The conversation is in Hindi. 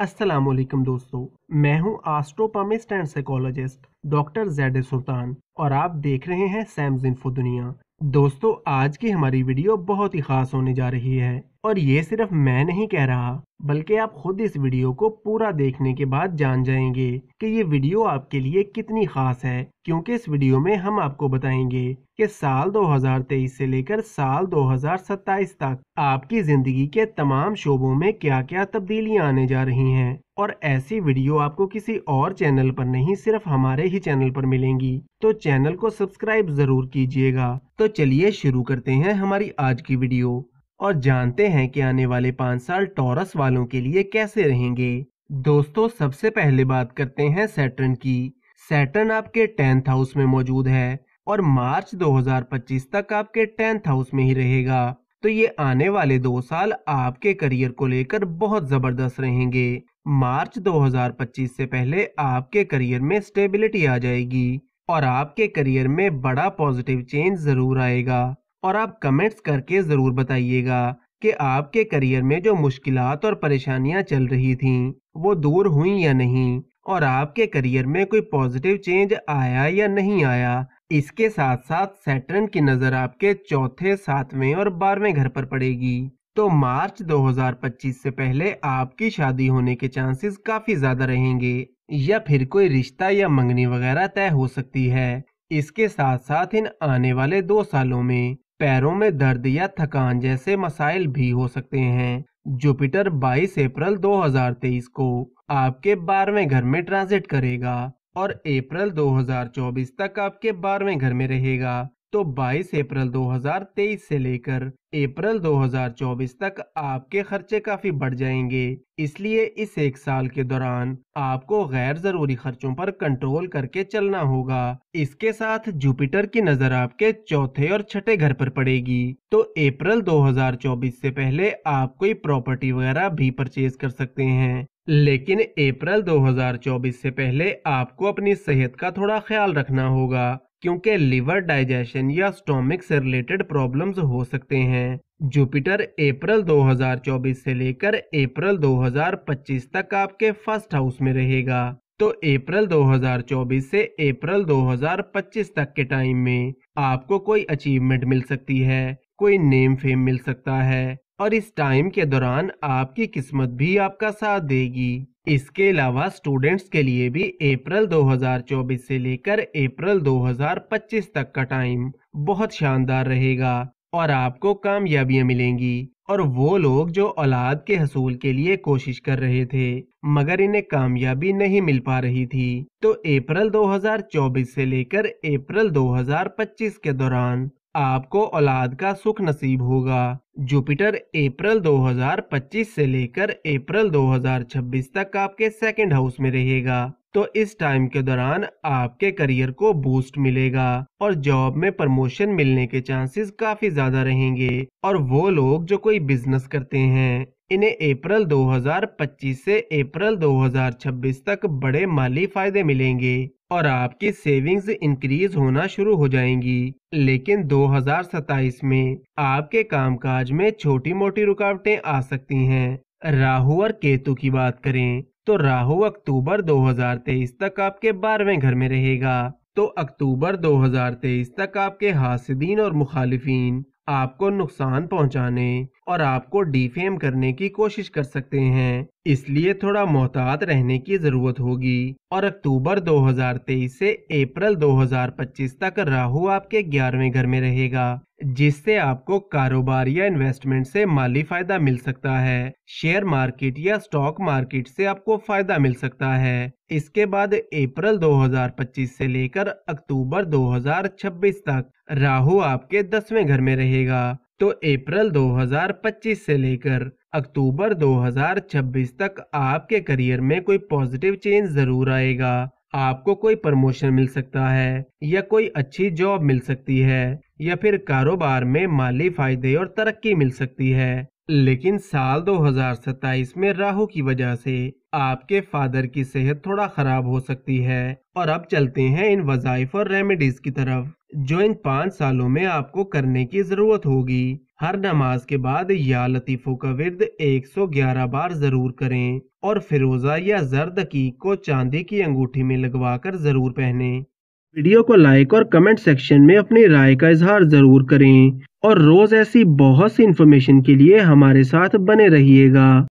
असलम दोस्तों मैं हूं astropalmist and psychologist doctor Z Sultan और आप देख रहे हैं सैम्स इन्फो दुनिया दोस्तों आज की हमारी वीडियो बहुत ही खास होने जा रही है और ये सिर्फ मैं नहीं कह रहा बल्कि आप खुद इस वीडियो को पूरा देखने के बाद जान जाएंगे कि ये वीडियो आपके लिए कितनी खास है क्योंकि इस वीडियो में हम आपको बताएंगे कि साल 2023 से लेकर साल 2027 तक आपकी ज़िंदगी के तमाम शोबों में क्या क्या तब्दीलियां आने जा रही हैं और ऐसी वीडियो आपको किसी और चैनल पर नहीं सिर्फ हमारे ही चैनल पर मिलेंगी तो चैनल को सब्सक्राइब ज़रूर कीजिएगा तो चलिए शुरू करते हैं हमारी आज की वीडियो और जानते हैं कि आने वाले पाँच साल टॉरस वालों के लिए कैसे रहेंगे दोस्तों सबसे पहले बात करते हैं सैटर्न की सैटर्न आपके टेंथ हाउस में मौजूद है और मार्च 2025 तक आपके टेंथ हाउस में ही रहेगा तो ये आने वाले दो साल आपके करियर को लेकर बहुत जबरदस्त रहेंगे मार्च 2025 से पहले आपके करियर में स्टेबिलिटी आ जाएगी और आपके करियर में बड़ा पॉजिटिव चेंज जरूर आएगा और आप कमेंट्स करके ज़रूर बताइएगा कि आपके करियर में जो मुश्किल और परेशानियां चल रही थीं वो दूर हुई या नहीं और आपके करियर में कोई पॉजिटिव चेंज आया या नहीं आया इसके साथ साथ सैटर्न की नज़र आपके चौथे सातवें और बारहवें घर पर पड़ेगी तो मार्च 2025 से पहले आपकी शादी होने के चांसेस काफ़ी ज़्यादा रहेंगे या फिर कोई रिश्ता या मंगनी वगैरह तय हो सकती है इसके साथ साथ इन आने वाले दो सालों में पैरों में दर्द या थकान जैसे मसाइल भी हो सकते हैं जुपिटर 22 अप्रैल 2023 को आपके बारहवें घर में ट्रांजिट करेगा और अप्रैल 2024 तक आपके बारहवें घर में रहेगा तो 22 अप्रैल 2023 से लेकर अप्रैल 2024 तक आपके खर्चे काफी बढ़ जाएंगे इसलिए इस एक साल के दौरान आपको गैर जरूरी खर्चों पर कंट्रोल करके चलना होगा इसके साथ जुपिटर की नजर आपके चौथे और छठे घर पर पड़ेगी तो अप्रैल 2024 से पहले आप कोई प्रॉपर्टी वगैरह भी परचेज कर सकते हैं लेकिन अप्रैल 2024 से पहले आपको अपनी सेहत का थोड़ा ख्याल रखना होगा क्योंकि लिवर डाइजेशन या स्टोमिक से रिलेटेड प्रॉब्लम्स हो सकते हैं जुपिटर अप्रैल 2024 से लेकर अप्रैल 2025 तक आपके फर्स्ट हाउस में रहेगा तो अप्रैल 2024 से अप्रैल 2025 तक के टाइम में आपको कोई अचीवमेंट मिल सकती है कोई नेम फेम मिल सकता है और इस टाइम के दौरान आपकी किस्मत भी आपका साथ देगी इसके अलावा स्टूडेंट्स के लिए भी अप्रैल 2024 से लेकर अप्रैल 2025 तक का टाइम बहुत शानदार रहेगा और आपको कामयाबियां मिलेंगी और वो लोग जो औलाद के हसूल के लिए कोशिश कर रहे थे मगर इन्हें कामयाबी नहीं मिल पा रही थी तो अप्रैल 2024 से लेकर अप्रैल 2025 के दौरान आपको औलाद का सुख नसीब होगा जुपिटर अप्रैल 2025 से लेकर अप्रैल 2026 तक आपके सेकंड हाउस में रहेगा तो इस टाइम के दौरान आपके करियर को बूस्ट मिलेगा और जॉब में प्रमोशन मिलने के चांसेस काफी ज्यादा रहेंगे और वो लोग जो कोई बिजनेस करते हैं इन्हें अप्रैल 2025 से अप्रैल 2026 तक बड़े माली फायदे मिलेंगे और आपकी सेविंग्स इंक्रीज होना शुरू हो जाएंगी लेकिन 2027 में आपके कामकाज में छोटी मोटी रुकावटें आ सकती हैं राहु और केतु की बात करें तो राहु अक्टूबर 2023 तक आपके बारहवें घर में रहेगा तो अक्टूबर 2023 तक आपके हासिदीन और मुखालिफिन आपको नुकसान पहुंचाने और आपको डिफेम करने की कोशिश कर सकते हैं इसलिए थोड़ा मोहतात रहने की ज़रूरत होगी और अक्टूबर 2023 से अप्रैल 2025 तक राहु आपके ग्यारहवें घर में रहेगा जिससे आपको कारोबार या इन्वेस्टमेंट से माली फायदा मिल सकता है शेयर मार्केट या स्टॉक मार्केट से आपको फायदा मिल सकता है इसके बाद अप्रैल 2025 से लेकर अक्टूबर 2026 तक राहु आपके दसवें घर में रहेगा तो अप्रैल 2025 से लेकर अक्टूबर 2026 तक आपके करियर में कोई पॉजिटिव चेंज जरूर आएगा आपको कोई प्रमोशन मिल सकता है या कोई अच्छी जॉब मिल सकती है या फिर कारोबार में माली फायदे और तरक्की मिल सकती है लेकिन साल 2027 में राहु की वजह से आपके फादर की सेहत थोड़ा खराब हो सकती है और अब चलते हैं इन वजाइफ और रेमेडीज की तरफ जो इन पाँच सालों में आपको करने की जरूरत होगी हर नमाज के बाद या लतीफ़ों का विरद 111 बार जरूर करें और फिरोजा या जर्द की को चांदी की अंगूठी में लगवाकर जरूर पहने वीडियो को लाइक और कमेंट सेक्शन में अपनी राय का इजहार जरूर करें और रोज़ ऐसी बहुत सी इन्फॉर्मेशन के लिए हमारे साथ बने रहिएगा